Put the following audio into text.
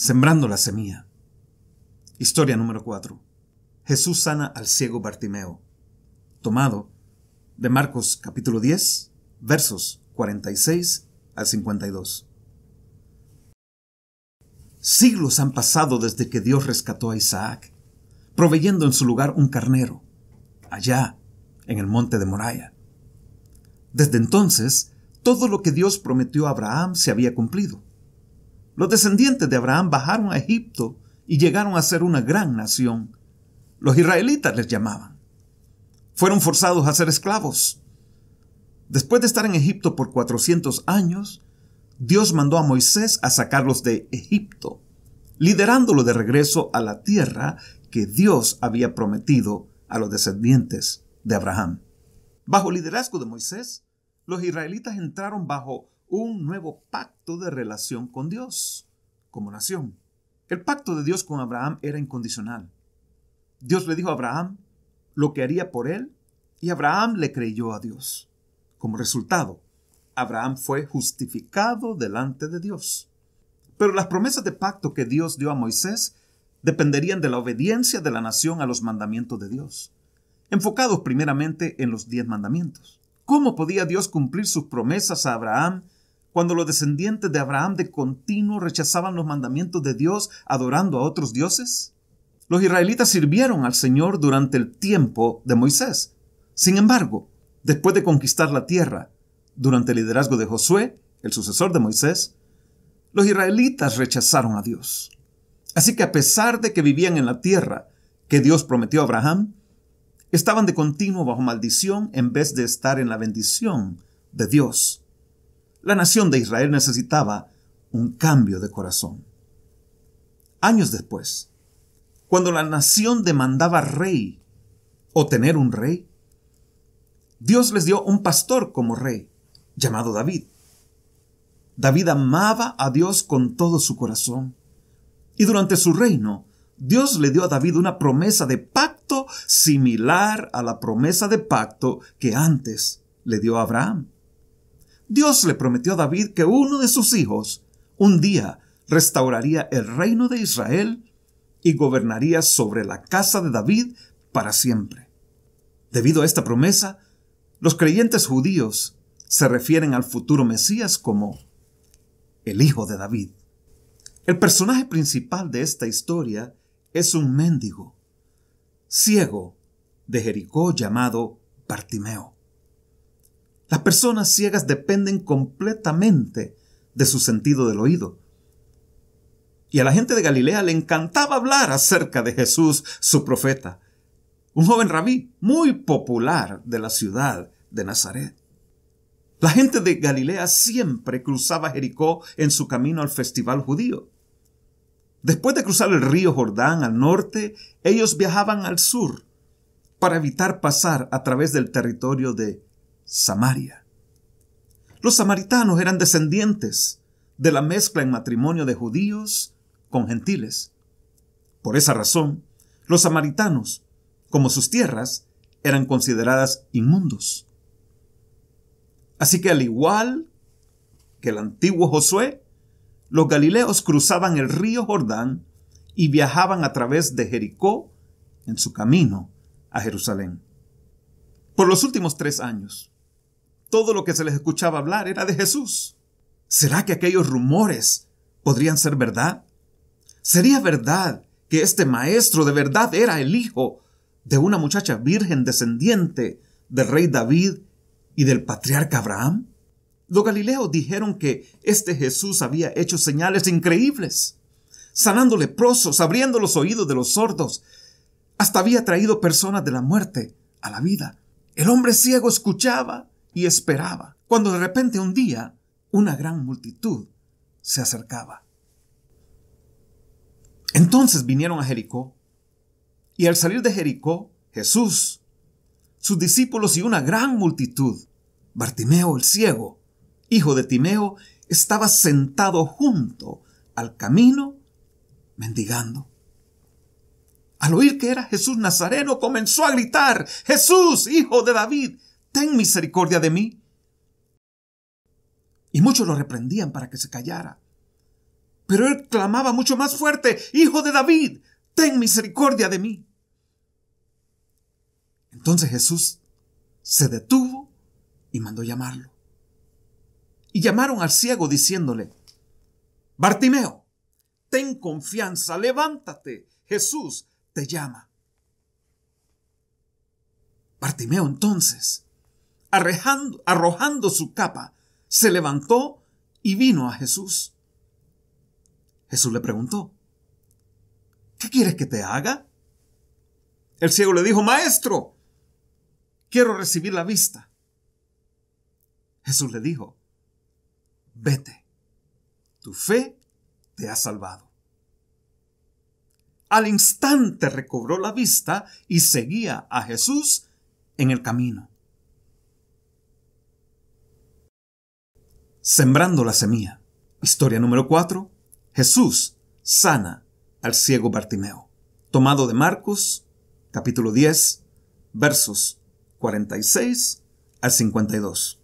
Sembrando la semilla. Historia número 4. Jesús sana al ciego Bartimeo. Tomado de Marcos capítulo 10, versos 46 al 52. Siglos han pasado desde que Dios rescató a Isaac, proveyendo en su lugar un carnero, allá, en el monte de Moraya. Desde entonces, todo lo que Dios prometió a Abraham se había cumplido. Los descendientes de Abraham bajaron a Egipto y llegaron a ser una gran nación. Los israelitas les llamaban. Fueron forzados a ser esclavos. Después de estar en Egipto por 400 años, Dios mandó a Moisés a sacarlos de Egipto, liderándolo de regreso a la tierra que Dios había prometido a los descendientes de Abraham. Bajo liderazgo de Moisés, los israelitas entraron bajo un nuevo pacto de relación con Dios como nación. El pacto de Dios con Abraham era incondicional. Dios le dijo a Abraham lo que haría por él y Abraham le creyó a Dios. Como resultado, Abraham fue justificado delante de Dios. Pero las promesas de pacto que Dios dio a Moisés dependerían de la obediencia de la nación a los mandamientos de Dios, enfocados primeramente en los diez mandamientos. ¿Cómo podía Dios cumplir sus promesas a Abraham cuando los descendientes de Abraham de continuo rechazaban los mandamientos de Dios adorando a otros dioses? Los israelitas sirvieron al Señor durante el tiempo de Moisés. Sin embargo, después de conquistar la tierra, durante el liderazgo de Josué, el sucesor de Moisés, los israelitas rechazaron a Dios. Así que a pesar de que vivían en la tierra que Dios prometió a Abraham, estaban de continuo bajo maldición en vez de estar en la bendición de Dios. La nación de Israel necesitaba un cambio de corazón. Años después, cuando la nación demandaba rey o tener un rey, Dios les dio un pastor como rey, llamado David. David amaba a Dios con todo su corazón. Y durante su reino, Dios le dio a David una promesa de pacto similar a la promesa de pacto que antes le dio a Abraham. Dios le prometió a David que uno de sus hijos un día restauraría el reino de Israel y gobernaría sobre la casa de David para siempre. Debido a esta promesa, los creyentes judíos se refieren al futuro Mesías como el hijo de David. El personaje principal de esta historia es un mendigo, ciego, de Jericó llamado Bartimeo. Las personas ciegas dependen completamente de su sentido del oído. Y a la gente de Galilea le encantaba hablar acerca de Jesús, su profeta, un joven rabí muy popular de la ciudad de Nazaret. La gente de Galilea siempre cruzaba Jericó en su camino al festival judío. Después de cruzar el río Jordán al norte, ellos viajaban al sur para evitar pasar a través del territorio de Samaria. Los samaritanos eran descendientes de la mezcla en matrimonio de judíos con gentiles. Por esa razón, los samaritanos, como sus tierras, eran consideradas inmundos. Así que al igual que el antiguo Josué, los galileos cruzaban el río Jordán y viajaban a través de Jericó en su camino a Jerusalén. Por los últimos tres años, todo lo que se les escuchaba hablar era de Jesús. ¿Será que aquellos rumores podrían ser verdad? ¿Sería verdad que este maestro de verdad era el hijo de una muchacha virgen descendiente del rey David y del patriarca Abraham? Los galileos dijeron que este Jesús había hecho señales increíbles, sanando leprosos, abriendo los oídos de los sordos, hasta había traído personas de la muerte a la vida. El hombre ciego escuchaba, y esperaba, cuando de repente un día una gran multitud se acercaba. Entonces vinieron a Jericó, y al salir de Jericó, Jesús, sus discípulos y una gran multitud, Bartimeo el ciego, hijo de Timeo, estaba sentado junto al camino, mendigando. Al oír que era Jesús Nazareno, comenzó a gritar, Jesús, hijo de David, ten misericordia de mí. Y muchos lo reprendían para que se callara. Pero él clamaba mucho más fuerte, Hijo de David, ten misericordia de mí. Entonces Jesús se detuvo y mandó llamarlo. Y llamaron al ciego diciéndole, Bartimeo, ten confianza, levántate, Jesús te llama. Bartimeo entonces arrojando, su capa, se levantó y vino a Jesús. Jesús le preguntó, ¿qué quieres que te haga? El ciego le dijo, Maestro, quiero recibir la vista. Jesús le dijo, vete, tu fe te ha salvado. Al instante recobró la vista y seguía a Jesús en el camino. Sembrando la semilla. Historia número 4. Jesús sana al ciego Bartimeo. Tomado de Marcos, capítulo 10, versos 46 al 52.